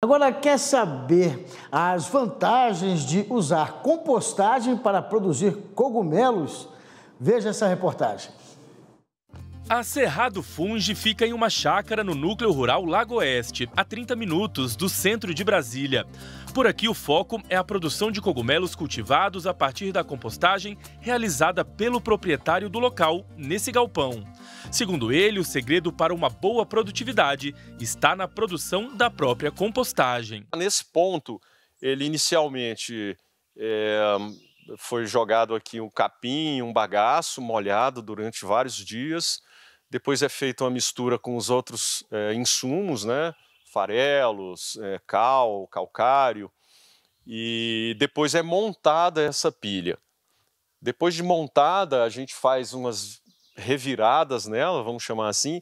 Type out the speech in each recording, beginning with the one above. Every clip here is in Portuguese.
Agora, quer saber as vantagens de usar compostagem para produzir cogumelos? Veja essa reportagem. A Cerrado Funge fica em uma chácara no núcleo rural Lagoeste, a 30 minutos do centro de Brasília. Por aqui, o foco é a produção de cogumelos cultivados a partir da compostagem realizada pelo proprietário do local, nesse galpão. Segundo ele, o segredo para uma boa produtividade está na produção da própria compostagem. Nesse ponto, ele inicialmente é foi jogado aqui um capim, um bagaço molhado durante vários dias. Depois é feita uma mistura com os outros é, insumos, né? farelos, é, cal, calcário. E depois é montada essa pilha. Depois de montada, a gente faz umas reviradas nela, vamos chamar assim,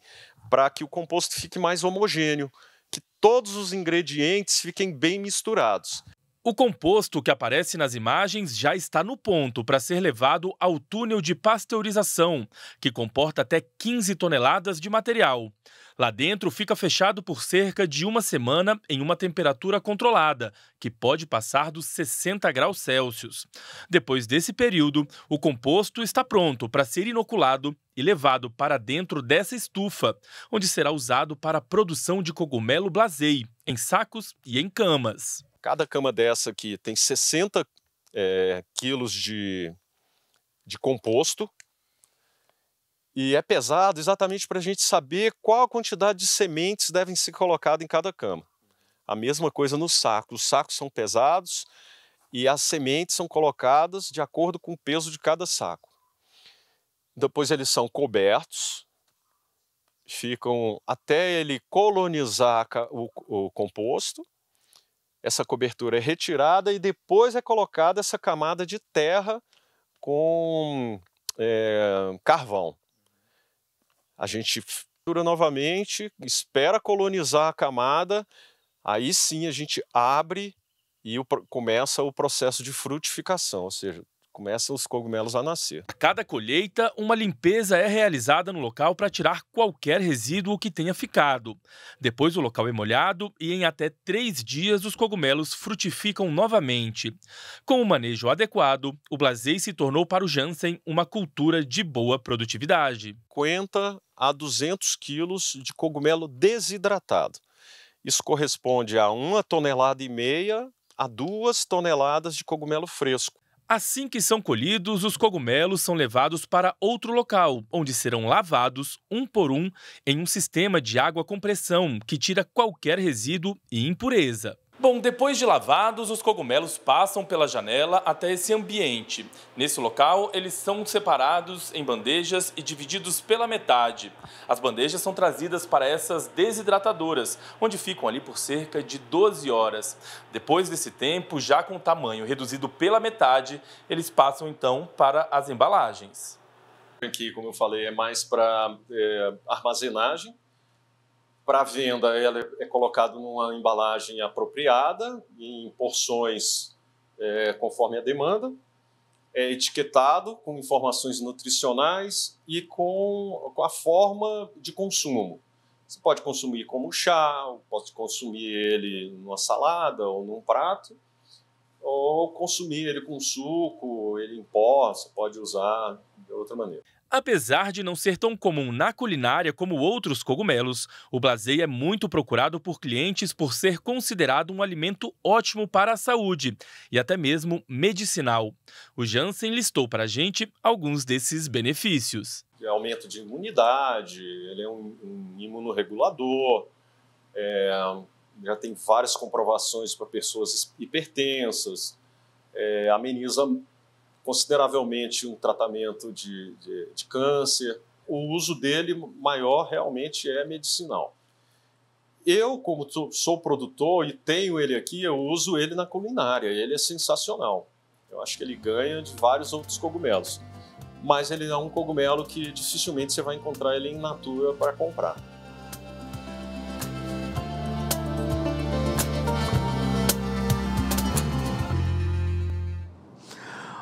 para que o composto fique mais homogêneo, que todos os ingredientes fiquem bem misturados. O composto que aparece nas imagens já está no ponto para ser levado ao túnel de pasteurização, que comporta até 15 toneladas de material. Lá dentro fica fechado por cerca de uma semana em uma temperatura controlada, que pode passar dos 60 graus Celsius. Depois desse período, o composto está pronto para ser inoculado e levado para dentro dessa estufa, onde será usado para a produção de cogumelo blazei em sacos e em camas. Cada cama dessa aqui tem 60 é, eh, quilos de, de composto e é pesado exatamente para a gente saber qual a quantidade de sementes devem ser colocadas em cada cama. A mesma coisa no saco. Os sacos são pesados e as sementes são colocadas de acordo com o peso de cada saco. Depois eles são cobertos, ficam até ele colonizar o, o composto essa cobertura é retirada e depois é colocada essa camada de terra com é, carvão. A gente mistura novamente, espera colonizar a camada, aí sim a gente abre e o, começa o processo de frutificação, ou seja, começa os cogumelos a nascer. A cada colheita, uma limpeza é realizada no local para tirar qualquer resíduo que tenha ficado. Depois, o local é molhado e, em até três dias, os cogumelos frutificam novamente. Com o manejo adequado, o Blasei se tornou para o Jansen uma cultura de boa produtividade. 50 a 200 quilos de cogumelo desidratado. Isso corresponde a uma tonelada e meia a duas toneladas de cogumelo fresco. Assim que são colhidos, os cogumelos são levados para outro local, onde serão lavados, um por um, em um sistema de água com pressão que tira qualquer resíduo e impureza. Bom, depois de lavados, os cogumelos passam pela janela até esse ambiente. Nesse local, eles são separados em bandejas e divididos pela metade. As bandejas são trazidas para essas desidratadoras, onde ficam ali por cerca de 12 horas. Depois desse tempo, já com o tamanho reduzido pela metade, eles passam então para as embalagens. Aqui, como eu falei, é mais para é, armazenagem para venda, ela é colocada numa embalagem apropriada, em porções é, conforme a demanda, é etiquetado com informações nutricionais e com, com a forma de consumo. Você pode consumir como chá, pode consumir ele numa salada ou num prato, ou consumir ele com suco, ele em pó, você pode usar de outra maneira. Apesar de não ser tão comum na culinária como outros cogumelos, o blasei é muito procurado por clientes por ser considerado um alimento ótimo para a saúde e até mesmo medicinal. O Jansen listou para a gente alguns desses benefícios. É aumento de imunidade, ele é um, um imunorregulador, é, já tem várias comprovações para pessoas hipertensas, é, ameniza consideravelmente um tratamento de, de, de câncer. O uso dele maior realmente é medicinal. Eu, como sou produtor e tenho ele aqui, eu uso ele na culinária. Ele é sensacional. Eu acho que ele ganha de vários outros cogumelos. Mas ele é um cogumelo que dificilmente você vai encontrar ele em natura para comprar.